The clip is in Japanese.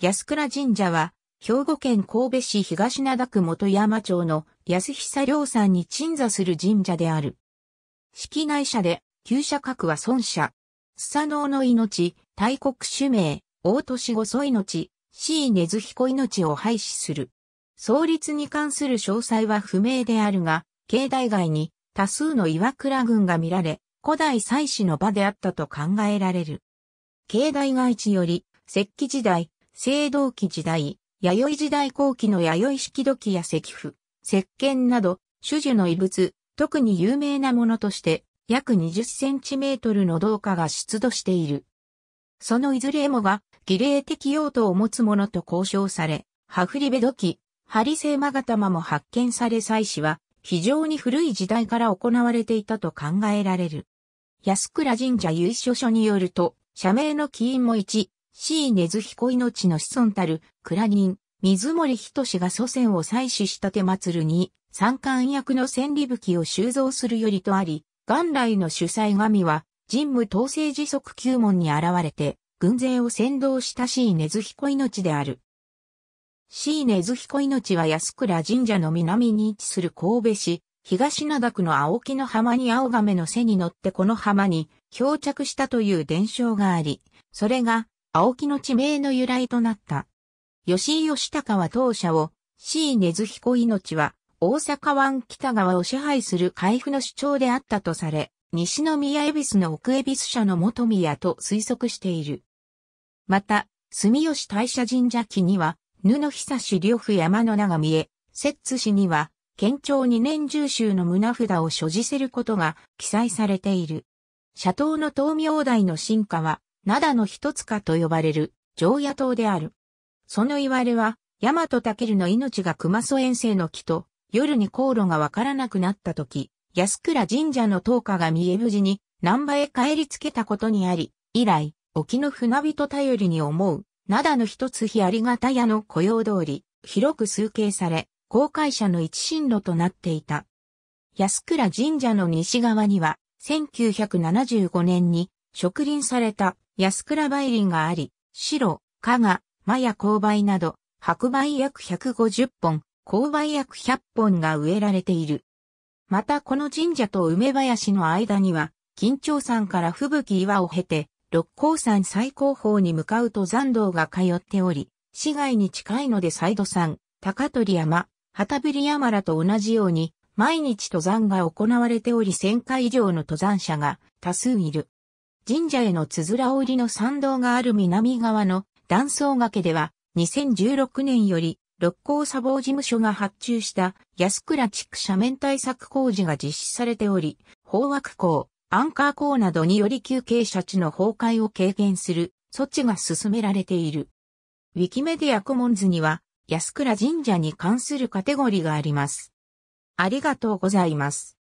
安倉神社は、兵庫県神戸市東灘区元山町の安久良山に鎮座する神社である。式内社で、旧社格は孫社。スサノオの命、大国主名、大年ごそ命、C 根津彦命を廃止する。創立に関する詳細は不明であるが、境内外に多数の岩倉軍が見られ、古代祭祀の場であったと考えられる。境内外地より、石器時代、青銅器時代、弥生時代後期の弥生式土器や石符、石鹸など、種々の遺物、特に有名なものとして、約20センチメートルの銅貨が出土している。そのいずれもが、儀礼的用途を持つものと交渉され、ハフリベ土器、ハリセイマガタマも発見され祭祀は、非常に古い時代から行われていたと考えられる。安倉神社由緒書によると、社名の起因も1、C 根津彦命の子孫たる、蔵人、水森仁が祖先を採取した手祭るに、三冠役の千里器を収蔵するよりとあり、元来の主催神は、神武統制時速九門に現れて、軍勢を先導した C 根津彦命である。C 根津彦命は安倉神社の南に位置する神戸市、東灘区の青木の浜に青亀の背に乗ってこの浜に漂着したという伝承があり、それが青木の地名の由来となった。吉井義高は当社を、C 根津彦命は、大阪湾北側を支配する海部の主張であったとされ、西宮恵比寿の奥恵比寿社の元宮と推測している。また、住吉大社神社記には、布久氏両布山の名が見え、摂津氏には、県庁二年重州の胸札を所持することが記載されている。社頭の東明台の進化は、灘の一つかと呼ばれる常夜島である。その言われは、大和武の命が熊祖遠征の木と、夜に航路がわからなくなった時、安倉神社の灯火が見え無事に、南波へ帰りつけたことにあり、以来、沖の船人頼りに思う、灘の一つ日ありがた屋の雇用通り、広く数形され、公開者の一進路となっていた。安倉神社の西側には、1975年に植林された安倉梅林があり、白、加賀、麻や勾梅など、白梅約150本、勾梅約100本が植えられている。またこの神社と梅林の間には、金町山から吹雪岩を経て、六甲山最高峰に向かう登山道が通っており、市街に近いのでサイド山、高取山、旗振山らと同じように、毎日登山が行われており1000回以上の登山者が多数いる。神社へのつづら折りの参道がある南側の断層崖では、2016年より、六甲砂防事務所が発注した安倉地区斜面対策工事が実施されており、方枠港、アンカー港などにより休憩者地の崩壊を軽減する措置が進められている。ウィキメディアコモンズには安倉神社に関するカテゴリーがあります。ありがとうございます。